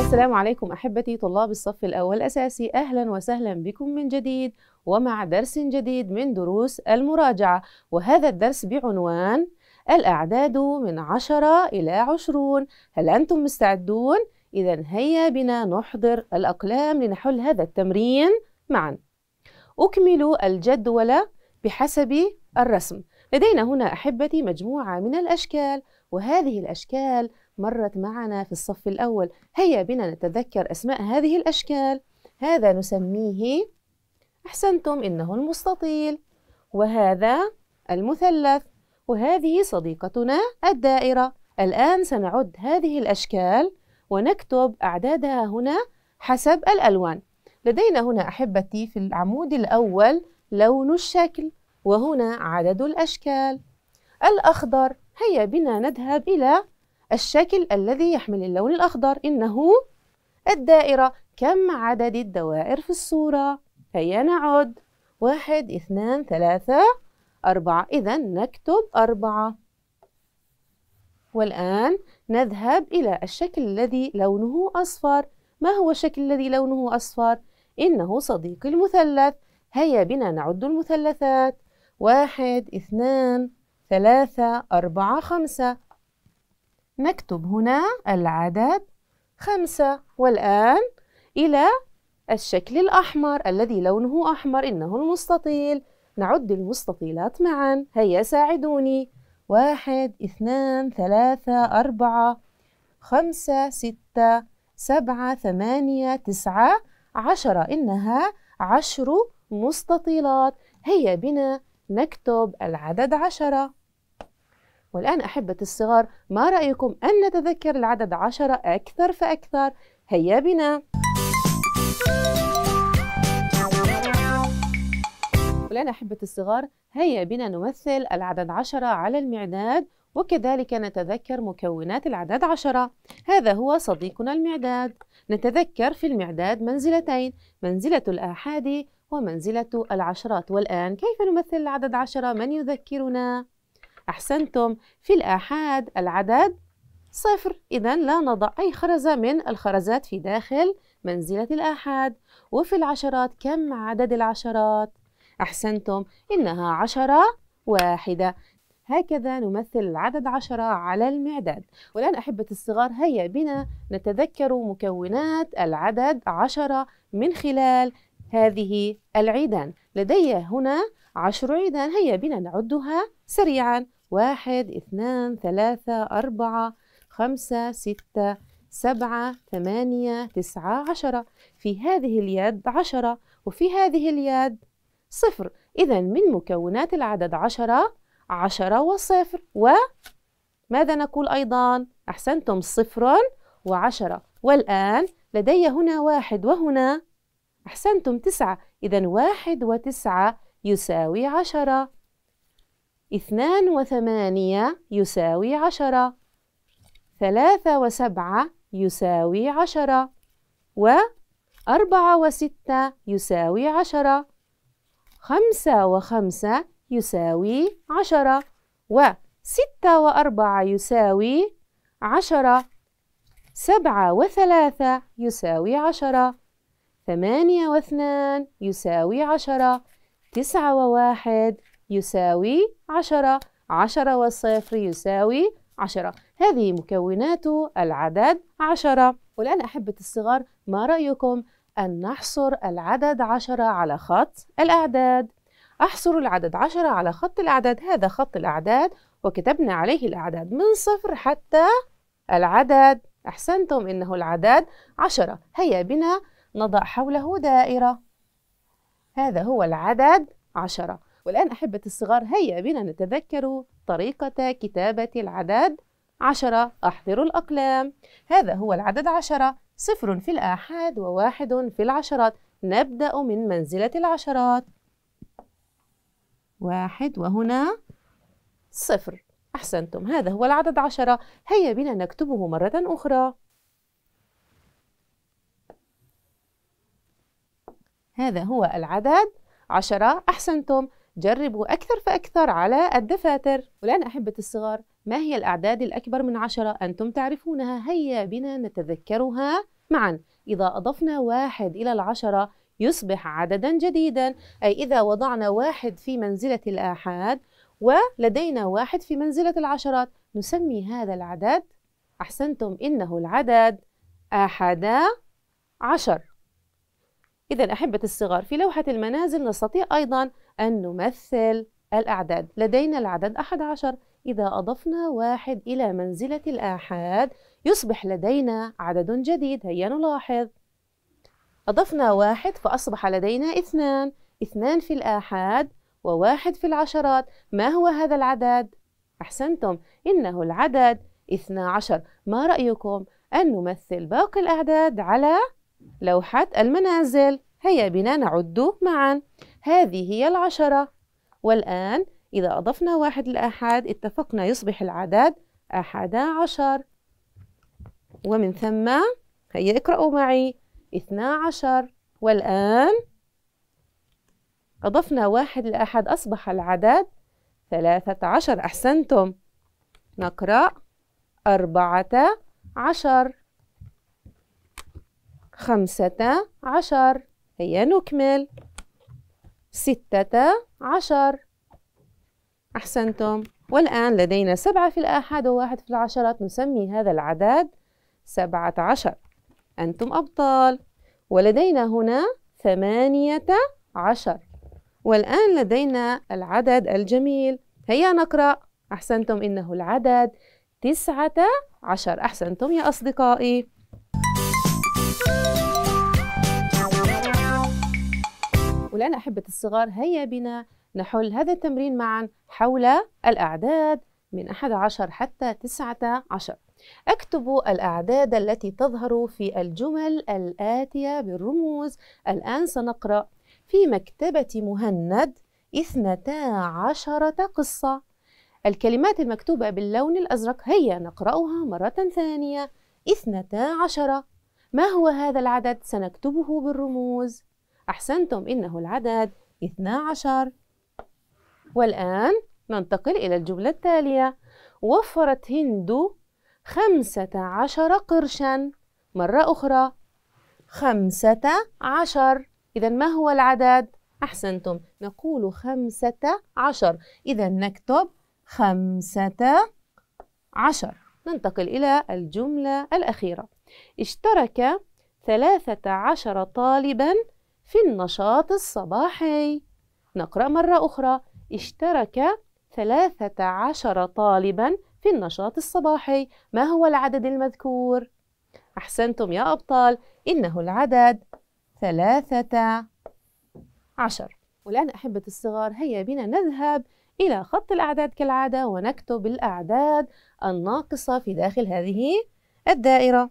السلام عليكم أحبتي طلاب الصف الأول الأساسي أهلا وسهلا بكم من جديد ومع درس جديد من دروس المراجعة وهذا الدرس بعنوان الأعداد من عشرة إلى عشرون هل أنتم مستعدون؟ إذا هيا بنا نحضر الأقلام لنحل هذا التمرين معا أكملوا الجدول بحسب الرسم لدينا هنا أحبتي مجموعة من الأشكال وهذه الأشكال مرت معنا في الصف الأول هيا بنا نتذكر أسماء هذه الأشكال هذا نسميه أحسنتم إنه المستطيل وهذا المثلث وهذه صديقتنا الدائرة الآن سنعد هذه الأشكال ونكتب أعدادها هنا حسب الألوان لدينا هنا أحبتي في العمود الأول لون الشكل وهنا عدد الأشكال الأخضر هيا بنا نذهب إلى الشكل الذي يحمل اللون الأخضر إنه الدائرة كم عدد الدوائر في الصورة؟ هيا نعد واحد اثنان ثلاثة أربعة إذا نكتب أربعة والآن نذهب إلى الشكل الذي لونه أصفر ما هو الشكل الذي لونه أصفر؟ إنه صديق المثلث هيا بنا نعد المثلثات واحد اثنان ثلاثة أربعة خمسة نكتب هنا العدد خمسة والآن إلى الشكل الأحمر الذي لونه أحمر إنه المستطيل نعد المستطيلات معا هيا ساعدوني واحد اثنان ثلاثة أربعة خمسة ستة سبعة ثمانية تسعة عشرة إنها عشر مستطيلات هيا بنا نكتب العدد عشرة والآن أحبة الصغار ما رأيكم أن نتذكر العدد عشرة أكثر فأكثر هيا بنا الآن أحبة الصغار هيا بنا نمثل العدد عشرة على المعداد وكذلك نتذكر مكونات العدد عشرة هذا هو صديقنا المعداد نتذكر في المعداد منزلتين منزلة الآحاد ومنزلة العشرات والآن كيف نمثل العدد عشرة من يذكرنا؟ أحسنتم في الآحاد العدد صفر إذا لا نضع أي خرزة من الخرزات في داخل منزلة الآحاد وفي العشرات كم عدد العشرات؟ أحسنتم إنها عشرة واحدة هكذا نمثل العدد عشرة على المعداد والآن أحبة الصغار هيا بنا نتذكر مكونات العدد عشرة من خلال هذه العيدان لدي هنا عشر عيدان هيا بنا نعدها سريعا واحد اثنان ثلاثة أربعة خمسة ستة سبعة ثمانية تسعة عشرة في هذه اليد عشرة وفي هذه اليد صفر إذا من مكونات العدد عشرة عشرة وصفر وماذا نقول أيضا؟ أحسنتم صفر وعشرة والآن لدي هنا واحد وهنا أحسنتم تسعة إذا واحد وتسعة يساوي عشرة اثنان وثمانية يساوي عشرة ثلاثة وسبعة يساوي عشرة وأربعة وستة يساوي عشرة خمسة وخمسة يساوي عشرة وستة وأربعة يساوي عشرة سبعة وثلاثة يساوي عشرة ثمانية واثنان يساوي عشرة تسعة وواحد يساوي عشرة عشرة والصفر يساوي عشرة هذه مكونات العدد عشرة والآن أحبة الصغار ما رأيكم أن نحصر العدد عشرة على خط الأعداد أحصر العدد عشرة على خط الأعداد هذا خط الأعداد وكتبنا عليه الأعداد من صفر حتى العدد أحسنتم إنه العدد عشرة هيا بنا نضع حوله دائرة هذا هو العدد عشرة والآن أحبة الصغار هيا بنا نتذكر طريقة كتابة العدد عشرة أحضروا الأقلام هذا هو العدد عشرة صفر في الآحاد وواحد في العشرات نبدأ من منزلة العشرات واحد وهنا صفر أحسنتم هذا هو العدد عشرة هيا بنا نكتبه مرة أخرى هذا هو العدد عشرة أحسنتم جربوا أكثر فأكثر على الدفاتر والآن أحبة الصغار ما هي الأعداد الأكبر من عشرة؟ أنتم تعرفونها هيا بنا نتذكرها معا إذا أضفنا واحد إلى العشرة يصبح عددا جديدا أي إذا وضعنا واحد في منزلة الآحاد ولدينا واحد في منزلة العشرات نسمي هذا العدد أحسنتم إنه العدد أحد عشر إذا أحبة الصغار في لوحة المنازل نستطيع أيضا أن نمثل الأعداد لدينا العدد أحد عشر إذا أضفنا واحد إلى منزلة الآحاد يصبح لدينا عدد جديد هيا نلاحظ أضفنا واحد فأصبح لدينا اثنان اثنان في الآحاد وواحد في العشرات ما هو هذا العدد؟ أحسنتم إنه العدد اثني عشر ما رأيكم أن نمثل باقي الأعداد على لوحة المنازل هيا بنا نعد معا هذه هي العشرة والآن إذا أضفنا واحد لأحد اتفقنا يصبح العدد أحد عشر ومن ثم هيا اقرأوا معي اثنا عشر والآن أضفنا واحد لأحد أصبح العدد ثلاثة عشر أحسنتم نقرأ أربعة عشر خمسة عشر هيا نكمل ستة عشر أحسنتم والآن لدينا سبعة في الآحاد وواحد في العشرات نسمي هذا العدد سبعة عشر أنتم أبطال ولدينا هنا ثمانية عشر والآن لدينا العدد الجميل هيا نقرأ أحسنتم إنه العدد تسعة عشر أحسنتم يا أصدقائي والآن أحبة الصغار هيا بنا نحل هذا التمرين معا حول الأعداد من 11 حتى 19 اكتب الأعداد التي تظهر في الجمل الآتية بالرموز الآن سنقرأ في مكتبة مهند 12 قصة الكلمات المكتوبة باللون الأزرق هيا نقرأها مرة ثانية 12 ما هو هذا العدد؟ سنكتبه بالرموز أحسنتم إنه العدد 12 والآن ننتقل إلى الجملة التالية وفرت هند خمسة عشر قرشا مرة أخرى خمسة عشر إذا ما هو العدد؟ أحسنتم نقول خمسة عشر إذا نكتب خمسة عشر ننتقل إلى الجملة الأخيرة اشترك ثلاثة عشر طالبا في النشاط الصباحي نقرأ مرة أخرى اشترك 13 طالبا في النشاط الصباحي ما هو العدد المذكور؟ أحسنتم يا أبطال إنه العدد ثلاثة عشر والآن أحبة الصغار هيا بنا نذهب إلى خط الأعداد كالعادة ونكتب الأعداد الناقصة في داخل هذه الدائرة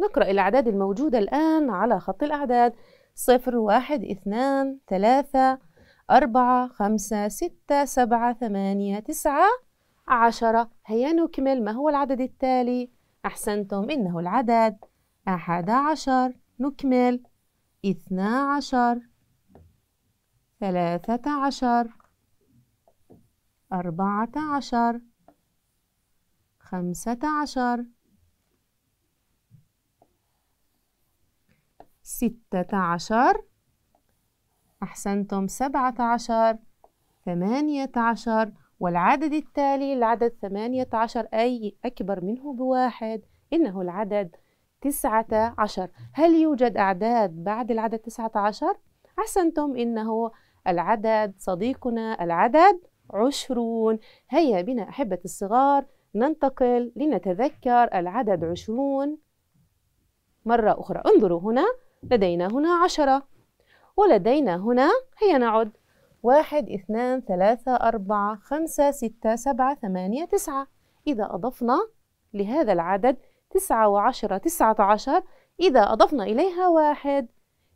نقرأ الأعداد الموجودة الآن على خط الأعداد صفر واحد اثنان ثلاثة أربعة خمسة ستة سبعة ثمانية تسعة عشرة هيا نكمل ما هو العدد التالي أحسنتم إنه العدد أحد عشر نكمل اثنا عشر ثلاثة عشر أربعة عشر خمسة عشر ستة عشر أحسنتم سبعة عشر ثمانية عشر والعدد التالي العدد ثمانية عشر أي أكبر منه بواحد إنه العدد تسعة عشر هل يوجد أعداد بعد العدد تسعة عشر؟ أحسنتم إنه العدد صديقنا العدد عشرون هيا بنا أحبة الصغار ننتقل لنتذكر العدد عشرون مرة أخرى انظروا هنا لدينا هنا عشرة ولدينا هنا هيا نعد واحد اثنان ثلاثة أربعة خمسة ستة سبعة ثمانية تسعة إذا أضفنا لهذا العدد تسعة وعشرة تسعة عشر إذا أضفنا إليها واحد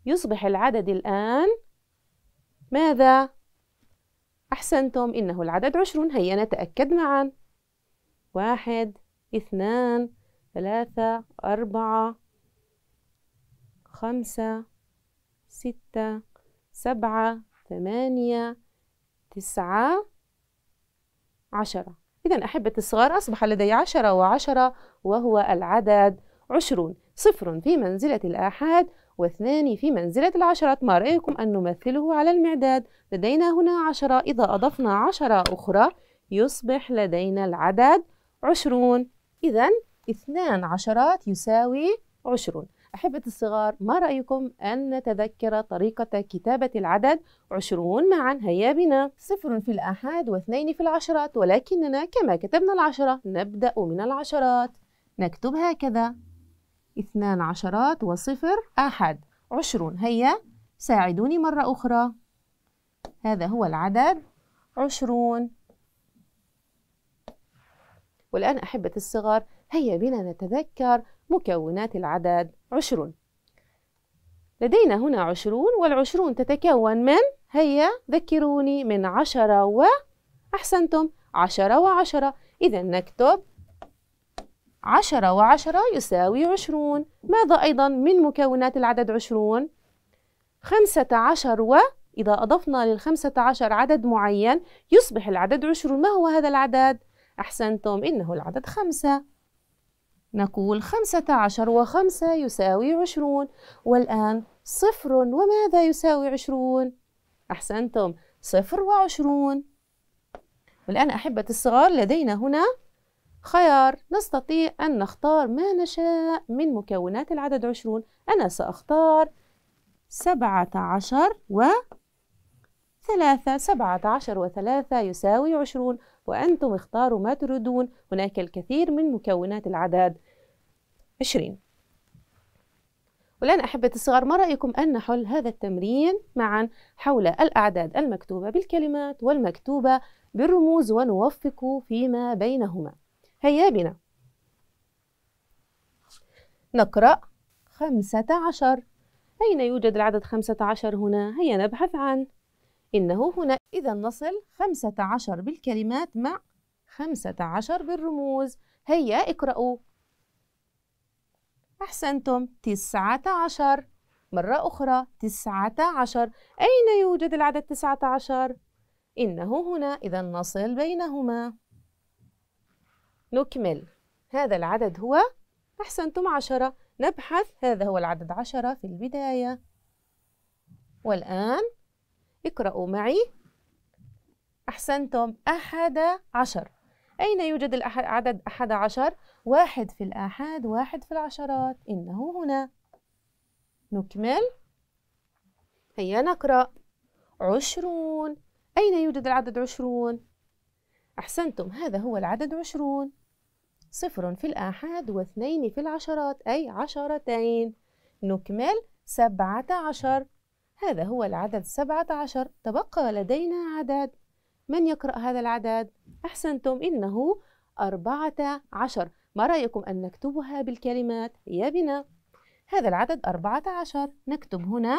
يصبح العدد الآن ماذا؟ أحسنتم إنه العدد عشرون هيا نتأكد معا واحد اثنان ثلاثة أربعة خمسة ستة سبعة ثمانية تسعة عشرة إذا أحبة الصغار أصبح لدي عشرة وعشرة وهو العدد عشرون صفر في منزلة الآحاد واثنان في منزلة العشرات ما رأيكم أن نمثله على المعداد لدينا هنا عشرة إذا أضفنا عشرة أخرى يصبح لدينا العدد عشرون إذا اثنان عشرات يساوي عشرون أحبة الصغار ما رأيكم أن نتذكر طريقة كتابة العدد عشرون معا هيا بنا صفر في الآحاد واثنين في العشرات ولكننا كما كتبنا العشرة نبدأ من العشرات نكتب هكذا اثنان عشرات وصفر أحد عشرون هيا ساعدوني مرة أخرى هذا هو العدد عشرون والآن أحبة الصغار هيا بنا نتذكر مكونات العدد عشرون لدينا هنا عشرون والعشرون تتكون من هيا ذكروني من عشرة و أحسنتم عشرة وعشرة إذا نكتب عشرة وعشرة يساوي عشرون ماذا أيضا من مكونات العدد عشرون؟ خمسة عشر و إذا أضفنا للخمسة عشر عدد معين يصبح العدد عشرون ما هو هذا العدد؟ أحسنتم إنه العدد خمسة نقول خمسة عشر وخمسة يساوي عشرون والآن صفر وماذا يساوي عشرون؟ أحسنتم صفر وعشرون والآن أحبة الصغار لدينا هنا خيار نستطيع أن نختار ما نشاء من مكونات العدد عشرون أنا سأختار سبعة عشر و ثلاثة سبعة عشر وثلاثة يساوي عشرون وأنتم اختاروا ما تريدون هناك الكثير من مكونات العدد عشرين والآن أحبة الصغار ما رأيكم أن نحل هذا التمرين معا حول الأعداد المكتوبة بالكلمات والمكتوبة بالرموز ونوفق فيما بينهما هيا بنا نقرأ خمسة عشر أين يوجد العدد خمسة عشر هنا؟ هيا نبحث عن إنه هنا إذا نصل 15 بالكلمات مع 15 بالرموز هيا اقرأوا أحسنتم 19 مرة أخرى 19 أين يوجد العدد 19؟ إنه هنا إذا نصل بينهما نكمل هذا العدد هو أحسنتم عشرة نبحث هذا هو العدد عشرة في البداية والآن اقرأوا معي أحسنتم أحد عشر أين يوجد عدد أحد عشر؟ واحد في الآحاد واحد في العشرات إنه هنا نكمل هيا نقرأ عشرون أين يوجد العدد عشرون؟ أحسنتم هذا هو العدد عشرون صفر في الآحاد واثنين في العشرات أي عشرتين نكمل سبعة عشر هذا هو العدد 17 تبقى لدينا عدد من يقرأ هذا العدد؟ أحسنتم إنه 14 ما رأيكم أن نكتبها بالكلمات يا بنا؟ هذا العدد 14 نكتب هنا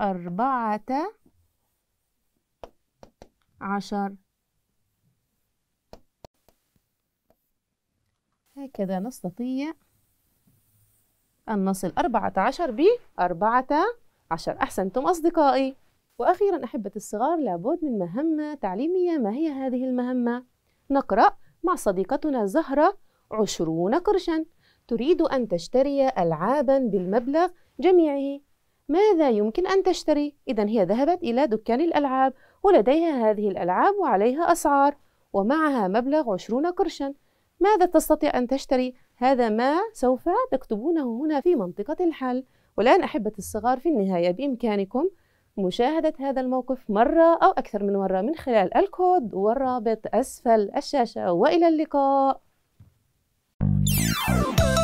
أربعة عشر هكذا نستطيع أن نصل 14 ب 14 أحسنتم أصدقائي وأخيرا أحبة الصغار لابد من مهمة تعليمية ما هي هذه المهمة؟ نقرأ مع صديقتنا زهرة عشرون قرشا تريد أن تشتري ألعابا بالمبلغ جميعه ماذا يمكن أن تشتري؟ إذا هي ذهبت إلى دكان الألعاب ولديها هذه الألعاب وعليها أسعار ومعها مبلغ عشرون قرشا ماذا تستطيع أن تشتري؟ هذا ما سوف تكتبونه هنا في منطقة الحل والآن أحبة الصغار في النهاية بإمكانكم مشاهدة هذا الموقف مرة أو أكثر من مرة من خلال الكود والرابط أسفل الشاشة وإلى اللقاء